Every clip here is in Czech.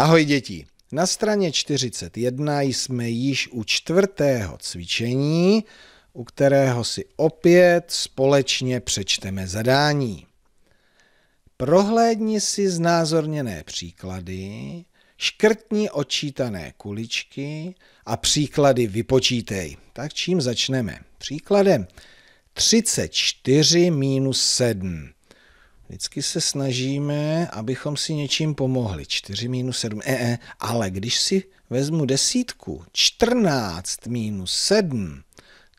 Ahoj děti! Na straně 41 jsme již u čtvrtého cvičení, u kterého si opět společně přečteme zadání. Prohlédni si znázorněné příklady, škrtni odčítané kuličky a příklady vypočítej. Tak čím začneme? Příkladem 34 minus 7. Vždycky se snažíme, abychom si něčím pomohli. 4 minus 7, e, e. ale když si vezmu desítku, 14 minus 7,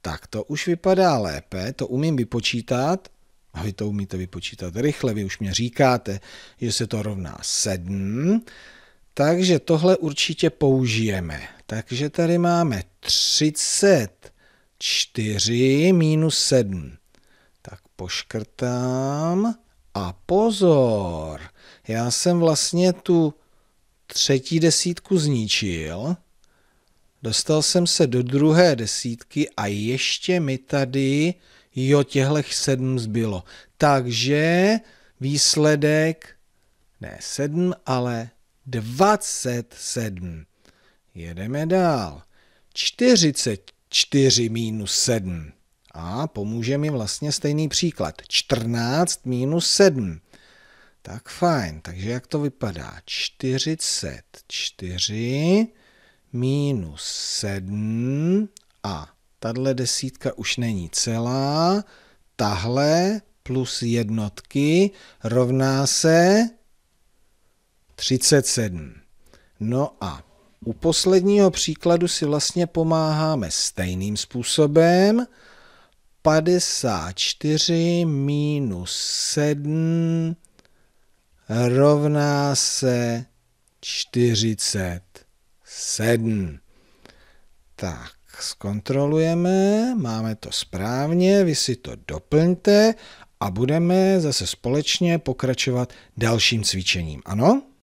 tak to už vypadá lépe, to umím vypočítat, a vy to umíte vypočítat rychle, vy už mě říkáte, že se to rovná 7, takže tohle určitě použijeme. Takže tady máme 34 minus 7. Tak poškrtám a pozor, já jsem vlastně tu třetí desítku zničil, dostal jsem se do druhé desítky a ještě mi tady, jo, těhlech sedm zbylo. Takže výsledek, ne sedm, ale 27. Jedeme dál. 44 minus 7. A pomůže mi vlastně stejný příklad. 14 minus 7. Tak fajn, takže jak to vypadá? 44 minus 7 a tahle desítka už není celá, tahle plus jednotky rovná se 37. No a u posledního příkladu si vlastně pomáháme stejným způsobem, 54 minus 7 rovná se 47. Tak, zkontrolujeme, máme to správně, vy si to doplňte a budeme zase společně pokračovat dalším cvičením. Ano?